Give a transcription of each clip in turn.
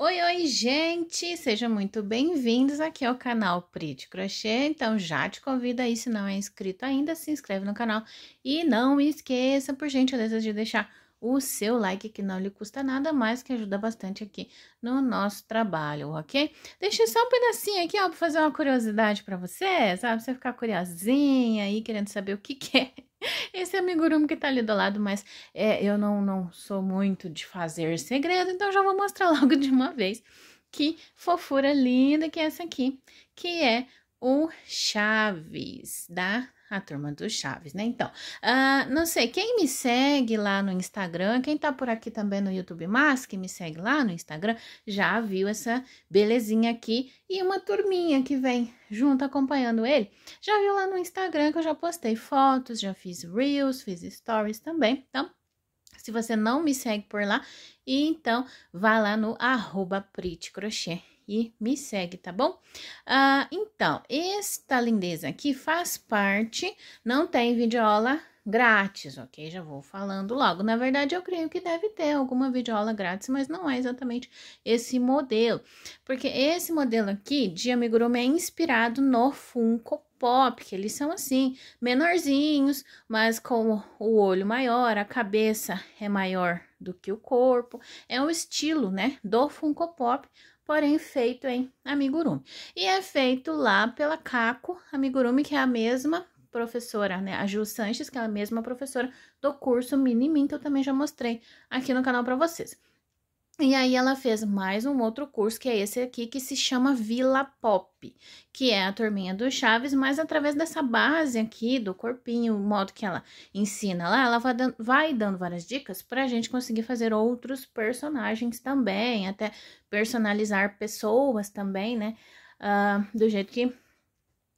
Oi, oi, gente! Sejam muito bem-vindos aqui ao canal Pretty Crochê. Então, já te convido aí, se não é inscrito ainda, se inscreve no canal. E não esqueça, por gentileza, de deixar o seu like, que não lhe custa nada, mas que ajuda bastante aqui no nosso trabalho, ok? Deixa só um pedacinho aqui, ó, pra fazer uma curiosidade pra você, sabe? Você ficar curiosinha aí, querendo saber o que, que é esse amigurume que tá ali do lado, mas é, eu não, não sou muito de fazer segredo, então já vou mostrar logo de uma vez que fofura linda que é essa aqui, que é Chaves, da a turma do Chaves, né? Então, uh, não sei, quem me segue lá no Instagram, quem tá por aqui também no YouTube Mas, que me segue lá no Instagram, já viu essa belezinha aqui e uma turminha que vem junto acompanhando ele. Já viu lá no Instagram que eu já postei fotos, já fiz reels, fiz stories também. Então, se você não me segue por lá, então vá lá no arroba Crochê e me segue, tá bom? Ah, então, esta lindeza aqui faz parte, não tem videoaula grátis, ok? Já vou falando logo. Na verdade, eu creio que deve ter alguma videoaula grátis, mas não é exatamente esse modelo. Porque esse modelo aqui de amigurumi é inspirado no Funko Pop, que eles são assim, menorzinhos, mas com o olho maior, a cabeça é maior do que o corpo. É o estilo, né, do Funko Pop, porém feito em amigurumi. E é feito lá pela Caco Amigurumi, que é a mesma professora, né? A Ju Sanches, que é a mesma professora do curso min que então eu também já mostrei aqui no canal para vocês. E aí ela fez mais um outro curso, que é esse aqui, que se chama Vila Pop, que é a turminha do Chaves, mas através dessa base aqui do corpinho, o modo que ela ensina lá, ela vai dando, vai dando várias dicas para a gente conseguir fazer outros personagens também, até personalizar pessoas também, né? Uh, do jeito que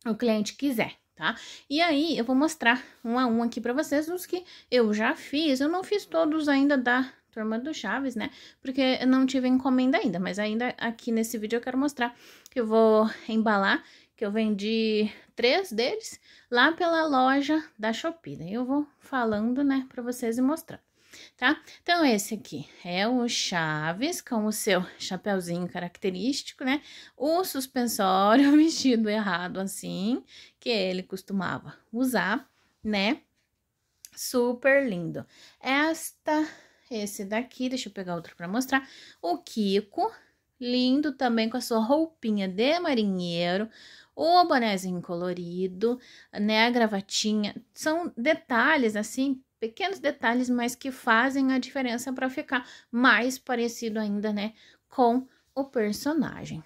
o cliente quiser. Tá? E aí, eu vou mostrar um a um aqui para vocês os que eu já fiz. Eu não fiz todos ainda da turma do Chaves, né? Porque eu não tive encomenda ainda, mas ainda aqui nesse vídeo eu quero mostrar que eu vou embalar, que eu vendi três deles lá pela loja da Shopee. Daí eu vou falando, né, pra vocês e mostrando. Tá? Então, esse aqui é o Chaves, com o seu chapéuzinho característico, né? O suspensório vestido errado assim, que ele costumava usar, né? Super lindo. Esta esse daqui, deixa eu pegar outro para mostrar. O Kiko, lindo também com a sua roupinha de marinheiro, o bonézinho colorido, né, a gravatinha. São detalhes assim, pequenos detalhes, mas que fazem a diferença para ficar mais parecido ainda, né, com o personagem,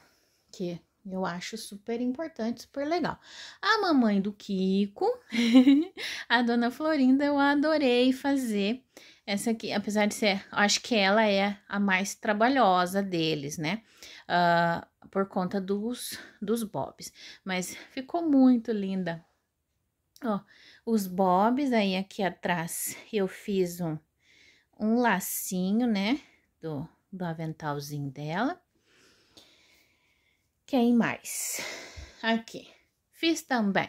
que eu acho super importante, super legal. A mamãe do Kiko, a dona Florinda, eu adorei fazer essa aqui, apesar de ser, acho que ela é a mais trabalhosa deles, né? Uh, por conta dos, dos bobs. Mas ficou muito linda. Ó, os bobs aí aqui atrás eu fiz um, um lacinho, né? Do, do aventalzinho dela. Quem mais? Aqui. Fiz também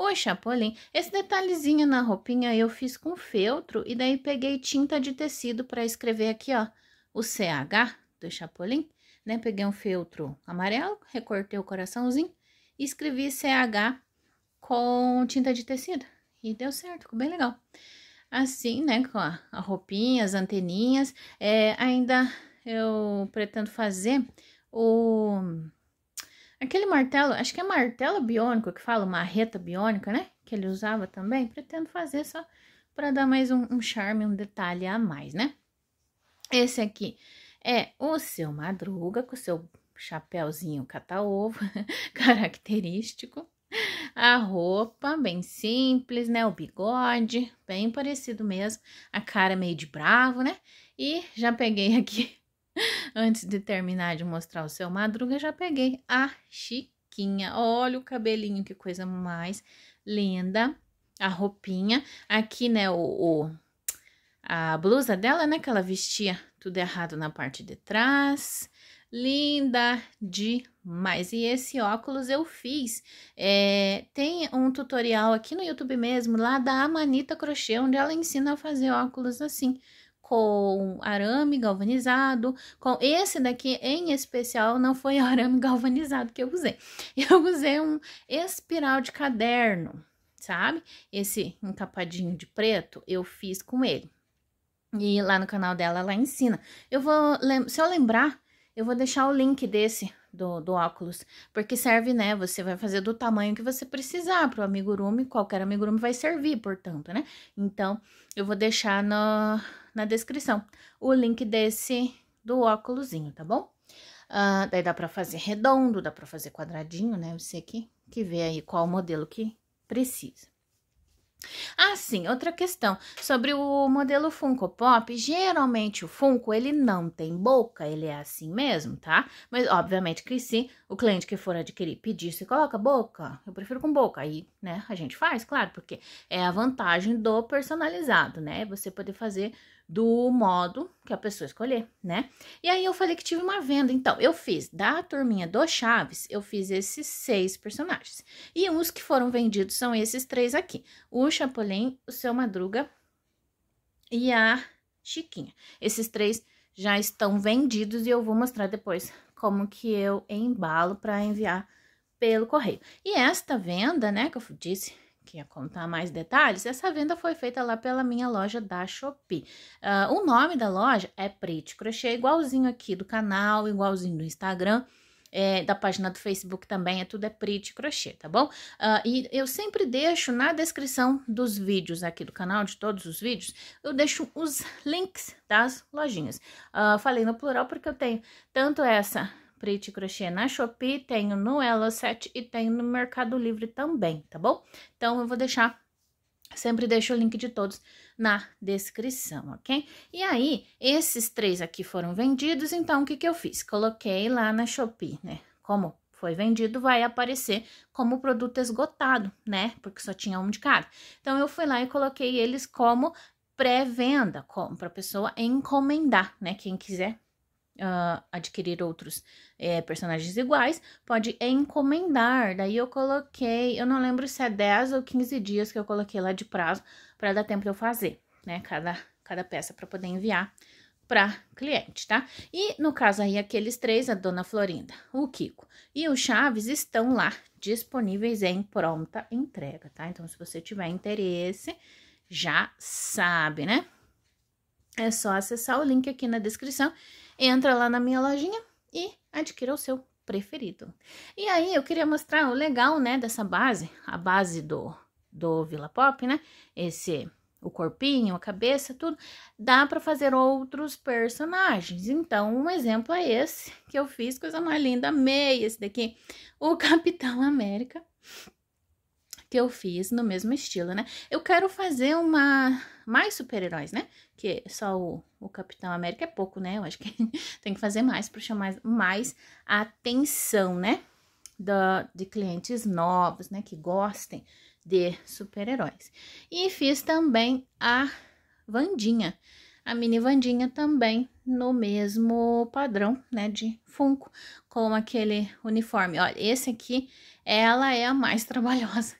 o chapolim, esse detalhezinho na roupinha eu fiz com feltro e daí peguei tinta de tecido para escrever aqui, ó, o CH do chapolim, né? Peguei um feltro amarelo, recortei o coraçãozinho e escrevi CH com tinta de tecido. E deu certo, ficou bem legal. Assim, né, com a, a roupinha, as anteninhas, é, ainda eu pretendo fazer o Aquele martelo, acho que é martelo biônico que fala, marreta biônica, né? Que ele usava também. Pretendo fazer só para dar mais um, um, charme, um detalhe a mais, né? Esse aqui é o seu Madruga, com o seu chapéuzinho cata-ovo, característico. A roupa, bem simples, né? O bigode, bem parecido mesmo. A cara meio de bravo, né? E já peguei aqui Antes de terminar de mostrar o seu madruga, já peguei a Chiquinha. Olha o cabelinho, que coisa mais linda. A roupinha. Aqui, né, o, o a blusa dela, né, que ela vestia tudo errado na parte de trás. Linda demais! E esse óculos eu fiz. É, tem um tutorial aqui no YouTube mesmo, lá da Amanita Crochê, onde ela ensina a fazer óculos assim com arame galvanizado, com esse daqui em especial não foi arame galvanizado que eu usei. Eu usei um espiral de caderno, sabe? Esse encapadinho de preto eu fiz com ele. E lá no canal dela ela ensina. Eu vou, se eu lembrar, eu vou deixar o link desse do, do óculos, porque serve, né? Você vai fazer do tamanho que você precisar para o amigurumi, qualquer amigurumi vai servir, portanto, né? Então, eu vou deixar no, na descrição o link desse do óculosinho, tá bom? Uh, daí dá para fazer redondo, dá para fazer quadradinho, né? Você que, que vê aí qual modelo que precisa. Ah, sim, outra questão sobre o modelo Funko Pop. Geralmente o Funko ele não tem boca, ele é assim mesmo, tá? Mas obviamente que se o cliente que for adquirir pedir, se coloca boca, eu prefiro com boca. Aí, né, a gente faz, claro, porque é a vantagem do personalizado, né? Você poder fazer do modo que a pessoa escolher, né? E aí eu falei que tive uma venda. Então, eu fiz da turminha do Chaves, eu fiz esses seis personagens. E os que foram vendidos são esses três aqui: o Chapolin, o seu Madruga e a Chiquinha. Esses três já estão vendidos e eu vou mostrar depois como que eu embalo para enviar pelo correio. E esta venda, né, que eu disse que a contar mais detalhes, essa venda foi feita lá pela minha loja da Shopee. Uh, o nome da loja é Pretty Crochê, igualzinho aqui do canal, igualzinho do Instagram. É, da página do Facebook também, é tudo é Pretty Crochê, tá bom? Uh, e eu sempre deixo na descrição dos vídeos aqui do canal, de todos os vídeos, eu deixo os links das lojinhas. Uh, falei no plural porque eu tenho tanto essa e Crochê na Shopee, tenho no elo e tenho no Mercado Livre também, tá bom? Então, eu vou deixar, sempre deixo o link de todos na descrição, ok? E aí, esses três aqui foram vendidos, então, o que que eu fiz? Coloquei lá na Shopee, né? Como foi vendido, vai aparecer como produto esgotado, né? Porque só tinha um de cada. Então, eu fui lá e coloquei eles como pré-venda, para a pessoa encomendar, né? Quem quiser uh, adquirir outros é, personagens iguais, pode encomendar. Daí eu coloquei, eu não lembro se é 10 ou 15 dias que eu coloquei lá de prazo para dar tempo de eu fazer, né? Cada, cada peça para poder enviar para cliente, tá? E no caso aí, aqueles três, a Dona Florinda, o Kiko e o Chaves estão lá disponíveis em pronta entrega, tá? Então, se você tiver interesse, já sabe, né? É só acessar o link aqui na descrição entra lá na minha lojinha e adquira o seu preferido. E aí eu queria mostrar o legal, né, dessa base, a base do do Villa Pop, né? Esse o corpinho, a cabeça, tudo, dá para fazer outros personagens. Então, um exemplo é esse que eu fiz, coisa mais linda, amei esse daqui, o Capitão América que eu fiz no mesmo estilo, né? Eu quero fazer uma mais super-heróis, né? Que só o, o Capitão América é pouco, né? Eu acho que tem que fazer mais para chamar mais a atenção, né? Da, de clientes novos, né? Que gostem de super-heróis. E fiz também a Vandinha a mini Vandinha também no mesmo padrão, né, de Funko, com aquele uniforme. Olha, esse aqui, ela é a mais trabalhosa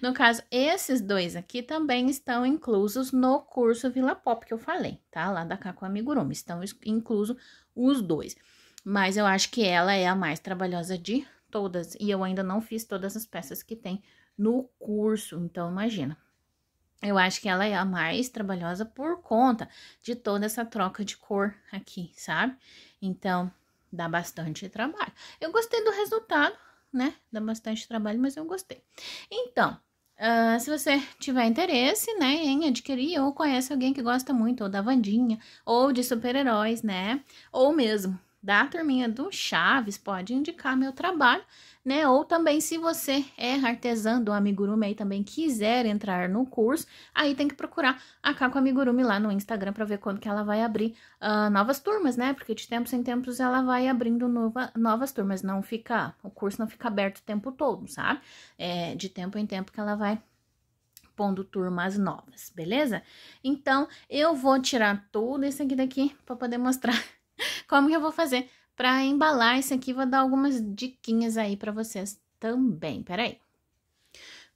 no caso, esses dois aqui também estão inclusos no curso Vila Pop que eu falei, tá? Lá da Caco Amigurumi, estão inclusos os dois. Mas eu acho que ela é a mais trabalhosa de todas, e eu ainda não fiz todas as peças que tem no curso, então imagina. Eu acho que ela é a mais trabalhosa por conta de toda essa troca de cor aqui, sabe? Então, dá bastante trabalho. Eu gostei do resultado, né? Dá bastante trabalho, mas eu gostei. Então, Uh, se você tiver interesse, né, em adquirir, ou conhece alguém que gosta muito, ou da Vandinha, ou de super-heróis, né, ou mesmo da turminha do Chaves, pode indicar meu trabalho, né? Ou também, se você é artesã do amigurumi e também quiser entrar no curso, aí tem que procurar a Caco Amigurumi lá no Instagram para ver quando que ela vai abrir uh, novas turmas, né? Porque de tempos em tempos ela vai abrindo nova, novas turmas, não fica, o curso não fica aberto o tempo todo, sabe? É, de tempo em tempo que ela vai pondo turmas novas, beleza? Então, eu vou tirar tudo esse aqui daqui para poder mostrar Como que eu vou fazer para embalar isso aqui? Vou dar algumas diquinhas aí para vocês também. Peraí.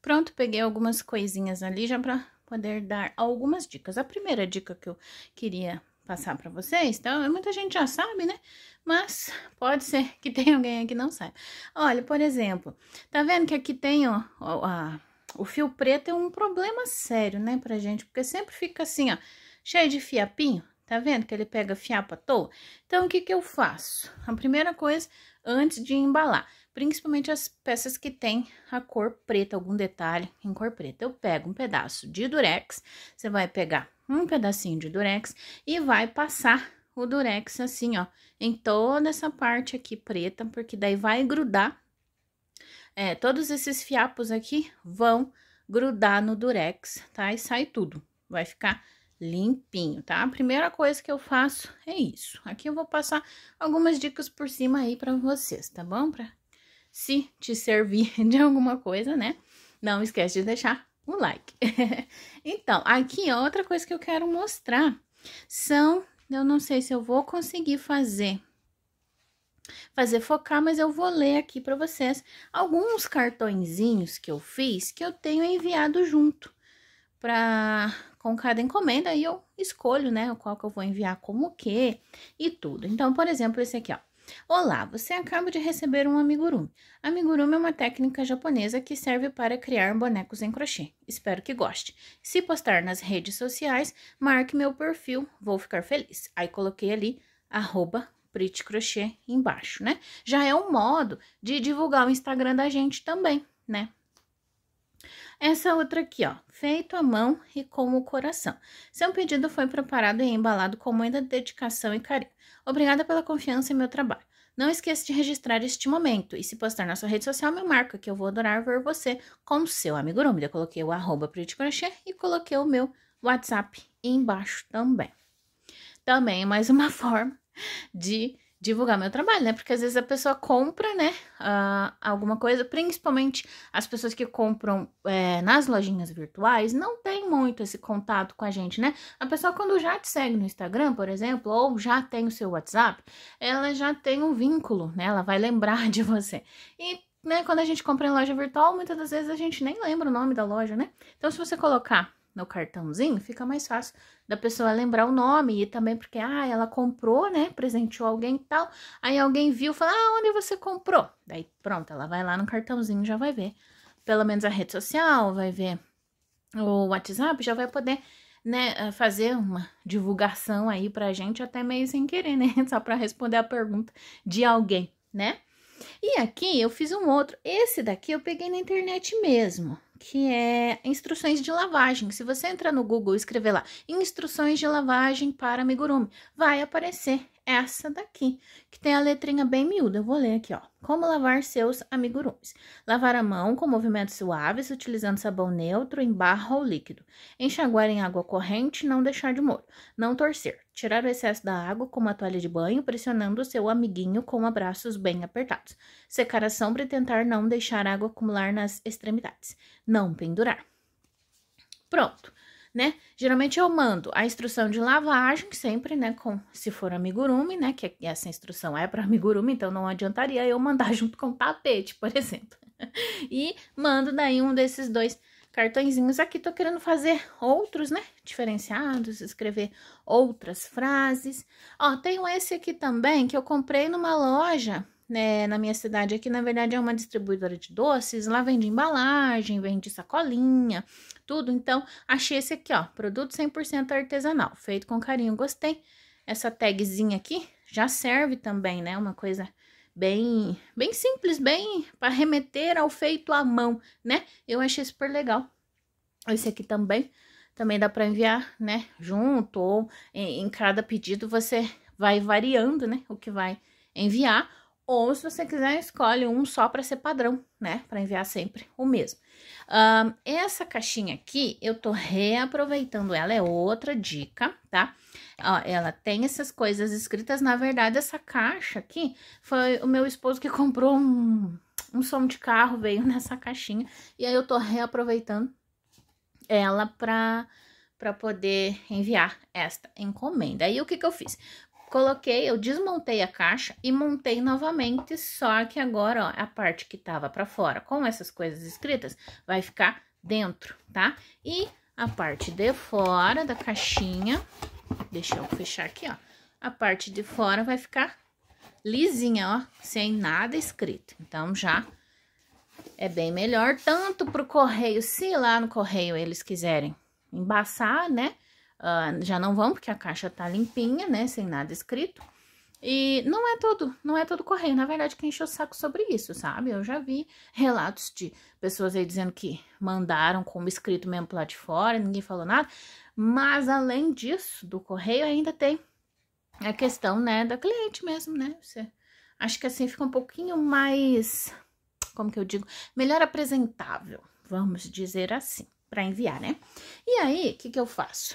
Pronto, peguei algumas coisinhas ali já para poder dar algumas dicas. A primeira dica que eu queria passar para vocês, então, é muita gente já sabe, né? Mas pode ser que tenha alguém aqui que não saiba. Olha, por exemplo, tá vendo que aqui tem ó, ó o fio preto é um problema sério, né, pra gente, porque sempre fica assim, ó, cheio de fiapinho. Tá vendo que ele pega fiapo à toa? Então, o que que eu faço? A primeira coisa, antes de embalar, principalmente as peças que tem a cor preta, algum detalhe em cor preta. Eu pego um pedaço de durex, você vai pegar um pedacinho de durex e vai passar o durex assim, ó, em toda essa parte aqui preta, porque daí vai grudar, é, todos esses fiapos aqui vão grudar no durex, tá? E sai tudo, vai ficar limpinho, tá? A primeira coisa que eu faço é isso. Aqui eu vou passar algumas dicas por cima aí para vocês, tá bom? Pra se te servir de alguma coisa, né? Não esquece de deixar o like. então, aqui outra coisa que eu quero mostrar são, eu não sei se eu vou conseguir fazer fazer focar, mas eu vou ler aqui para vocês alguns cartõezinhos que eu fiz que eu tenho enviado junto para com cada encomenda e eu escolho, né, o qual que eu vou enviar como que e tudo. Então, por exemplo, esse aqui, ó. Olá, você acaba de receber um amigurumi. Amigurumi é uma técnica japonesa que serve para criar bonecos em crochê. Espero que goste. Se postar nas redes sociais, marque meu perfil, vou ficar feliz. Aí coloquei ali, arroba Pretty Crochê embaixo, né? Já é um modo de divulgar o Instagram da gente também, né? Essa outra aqui, ó, feito à mão e com o coração. Seu pedido foi preparado e embalado com muita dedicação e carinho. Obrigada pela confiança em meu trabalho. Não esqueça de registrar este momento e se postar na sua rede social, me marca que eu vou adorar ver você com o seu amigurumi. Eu coloquei o arroba Crochê e coloquei o meu WhatsApp embaixo também. Também mais uma forma de divulgar meu trabalho, né? Porque às vezes a pessoa compra, né? Uh, alguma coisa, principalmente as pessoas que compram é, nas lojinhas virtuais, não tem muito esse contato com a gente, né? A pessoa, quando já te segue no Instagram, por exemplo, ou já tem o seu WhatsApp, ela já tem um vínculo, né? Ela vai lembrar de você. E né, quando a gente compra em loja virtual, muitas das vezes a gente nem lembra o nome da loja, né? Então, se você colocar no cartãozinho, fica mais fácil da pessoa lembrar o nome e também porque, ah, ela comprou, né? Presenteou alguém e tal. Aí alguém viu fala, ah, onde você comprou? Daí pronto, ela vai lá no cartãozinho já vai ver. Pelo menos a rede social, vai ver o WhatsApp, já vai poder né, eh, fazer uma divulgação aí pra gente, até meio sem querer, né? Só pra responder a pergunta de alguém, né? E aqui eu fiz um outro. Esse daqui eu peguei na internet mesmo, que é instruções de lavagem. Se você entrar no Google e escrever lá instruções de lavagem para amigurumi, vai aparecer essa daqui, que tem a letrinha bem miúda. Eu vou ler aqui, ó. Como lavar seus amigurumis. Lavar a mão com movimentos suaves, utilizando sabão neutro em barra ou líquido. Enxaguar em água corrente, não deixar de molho. Não torcer. Tirar o excesso da água com uma toalha de banho, pressionando o seu amiguinho com abraços bem apertados. Secar a sombra e tentar não deixar água acumular nas extremidades. Não pendurar. Pronto né? Geralmente eu mando a instrução de lavagem, sempre, né? Com, se for amigurumi, né? Que é, essa instrução é para amigurumi, então não adiantaria eu mandar junto com tapete, por exemplo. e mando daí um desses dois cartõezinhos aqui. Tô querendo fazer outros, né? Diferenciados, escrever outras frases. Ó, tenho esse aqui também que eu comprei numa loja né, na minha cidade aqui, na verdade, é uma distribuidora de doces. Lá vende embalagem, vende sacolinha, tudo. Então, achei esse aqui, ó, produto 100% artesanal, feito com carinho, gostei. Essa tagzinha aqui já serve também, né, uma coisa bem, bem simples, bem para remeter ao feito à mão, né? Eu achei super legal. Esse aqui também, também dá para enviar, né, junto ou em, em, cada pedido você vai variando, né, o que vai enviar ou se você quiser, escolhe um só para ser padrão, né? Para enviar sempre o mesmo. Um, essa caixinha aqui, eu tô reaproveitando ela, é outra dica, tá? Ó, ela tem essas coisas escritas. Na verdade, essa caixa aqui foi o meu esposo que comprou um, um som de carro, veio nessa caixinha. E aí eu tô reaproveitando ela para para poder enviar esta encomenda. Aí o que que eu fiz? Coloquei, eu desmontei a caixa e montei novamente, só que agora, ó, a parte que tava para fora com essas coisas escritas vai ficar dentro, tá? E a parte de fora da caixinha, deixa eu fechar aqui, ó, a parte de fora vai ficar lisinha, ó, sem nada escrito. Então, já é bem melhor, tanto pro correio, se lá no correio eles quiserem embaçar, né? Uh, já não vão, porque a caixa tá limpinha, né? Sem nada escrito. E não é todo, não é todo correio. Na verdade, quem encheu o saco sobre isso, sabe? Eu já vi relatos de pessoas aí dizendo que mandaram como escrito mesmo lá de fora, ninguém falou nada. Mas além disso, do correio ainda tem a questão, né, da cliente mesmo, né? Você acho que assim fica um pouquinho mais, como que eu digo, melhor apresentável, vamos dizer assim, para enviar, né? E aí, o que que eu faço?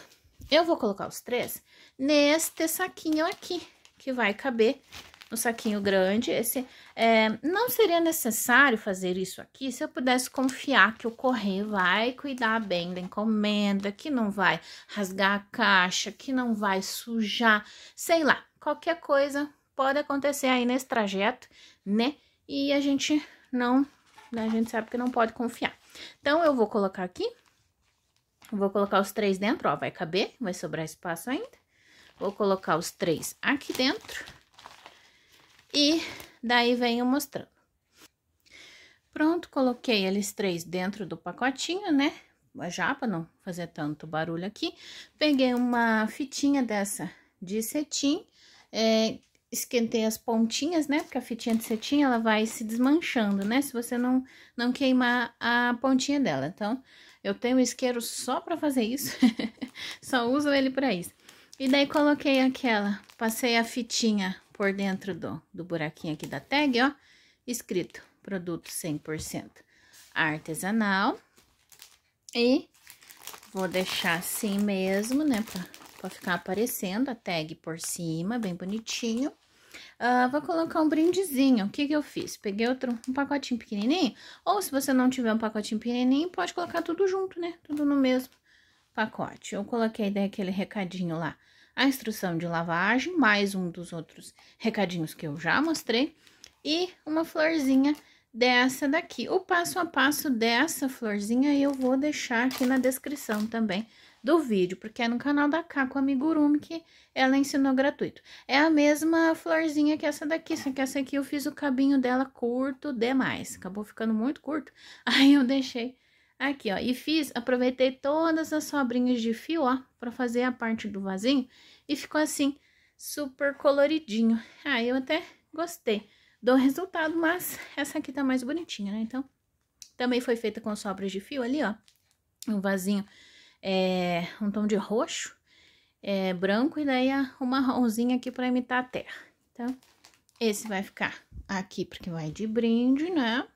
Eu vou colocar os três neste saquinho aqui, que vai caber no saquinho grande. Esse, é, não seria necessário fazer isso aqui se eu pudesse confiar que o correio vai cuidar bem da encomenda, que não vai rasgar a caixa, que não vai sujar, sei lá, qualquer coisa pode acontecer aí nesse trajeto, né? E a gente não, né? a gente sabe que não pode confiar. Então, eu vou colocar aqui Vou colocar os três dentro, ó, vai caber, vai sobrar espaço ainda. Vou colocar os três aqui dentro. E daí venho mostrando. Pronto, coloquei eles três dentro do pacotinho, né? Já para não fazer tanto barulho aqui. Peguei uma fitinha dessa de cetim, é, esquentei as pontinhas, né? Porque a fitinha de cetim, ela vai se desmanchando, né? Se você não, não queimar a pontinha dela. Então, eu tenho um isqueiro só para fazer isso. só uso ele para isso. E daí coloquei aquela, passei a fitinha por dentro do, do buraquinho aqui da tag, ó. Escrito, produto 100% artesanal. E vou deixar assim mesmo, né, pra, pra ficar aparecendo a tag por cima, bem bonitinho. Uh, vou colocar um brindezinho. O que, que eu fiz? Peguei outro, um pacotinho pequenininho. Ou se você não tiver um pacotinho pequenininho, pode colocar tudo junto, né? Tudo no mesmo pacote. Eu coloquei daquele recadinho lá. A instrução de lavagem, mais um dos outros recadinhos que eu já mostrei. E uma florzinha dessa daqui. O passo a passo dessa florzinha eu vou deixar aqui na descrição também do vídeo, porque é no canal da Kaku Amigurumi que ela ensinou gratuito. É a mesma florzinha que essa daqui, só que essa aqui eu fiz o cabinho dela curto demais, acabou ficando muito curto, aí eu deixei aqui, ó, e fiz, aproveitei todas as sobrinhas de fio, ó, pra fazer a parte do vasinho, e ficou assim, super coloridinho. Aí ah, eu até gostei do resultado, mas essa aqui tá mais bonitinha, né, então... Também foi feita com sobras de fio ali, ó. Um vasinho é, um tom de roxo, é, branco e daí o marronzinho aqui para imitar a terra. Então, esse vai ficar aqui porque vai de brinde, né?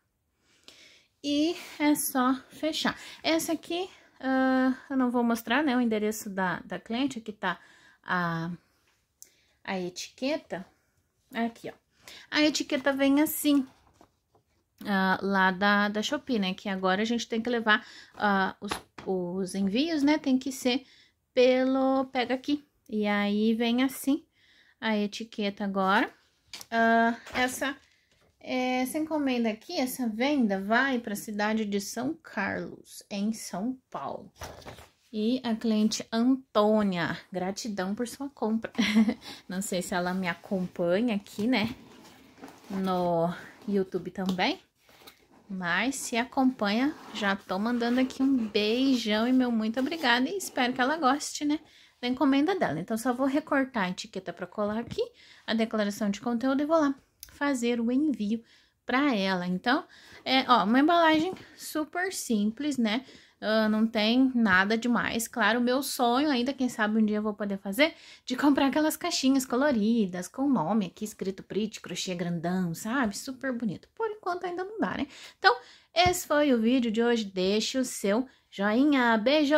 E é só fechar. Essa aqui uh, eu não vou mostrar, né? O endereço da, da cliente, aqui tá a, a etiqueta. Aqui, ó. A etiqueta vem assim, uh, lá da, da Shopee, né? Que agora a gente tem que levar uh, os os envios, né, tem que ser pelo pega aqui. E aí vem assim a etiqueta agora. Uh, essa, é, essa encomenda aqui, essa venda vai para a cidade de São Carlos, em São Paulo. E a cliente Antônia, gratidão por sua compra. Não sei se ela me acompanha aqui, né? No YouTube também. Mas se acompanha, já tô mandando aqui um beijão e meu muito obrigada e espero que ela goste, né? Da encomenda dela. Então, só vou recortar a etiqueta para colar aqui, a declaração de conteúdo e vou lá fazer o envio para ela. Então, é, ó, uma embalagem super simples, né? Uh, não tem nada demais. Claro, o meu sonho ainda, quem sabe um dia eu vou poder fazer, de comprar aquelas caixinhas coloridas com o nome aqui escrito Pretty Crochê Grandão, sabe? Super bonito. Por enquanto ainda não dá, né? Então, esse foi o vídeo de hoje. Deixe o seu joinha. Beijo!